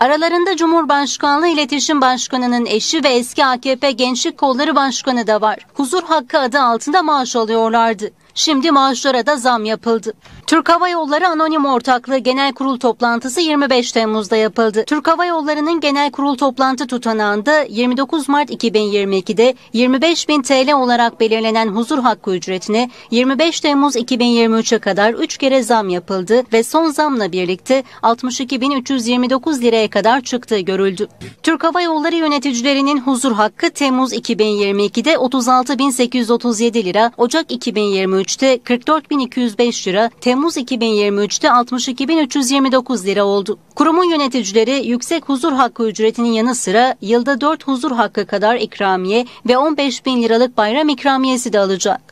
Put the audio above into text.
Aralarında Cumhurbaşkanlığı İletişim Başkanı'nın eşi ve eski AKP Gençlik Kolları Başkanı da var. Huzur Hakkı adı altında maaş alıyorlardı. Şimdi maaşlara da zam yapıldı. Türk Hava Yolları Anonim Ortaklığı Genel Kurul toplantısı 25 Temmuz'da yapıldı. Türk Hava Yolları'nın genel kurul toplantı tutanağında 29 Mart 2022'de 25 bin TL olarak belirlenen huzur hakkı ücretine 25 Temmuz 2023'e kadar 3 kere zam yapıldı ve son zamla birlikte 62.329 liraya kadar çıktığı görüldü. Türk Hava Yolları yöneticilerinin huzur hakkı Temmuz 2022'de 36.837 lira, Ocak 2023'te 44.205 lira, Temmuz Temmuz 2023'te 62.329 lira oldu. Kurumun yöneticileri yüksek huzur hakkı ücretinin yanı sıra yılda 4 huzur hakkı kadar ikramiye ve 15.000 liralık bayram ikramiyesi de alacak.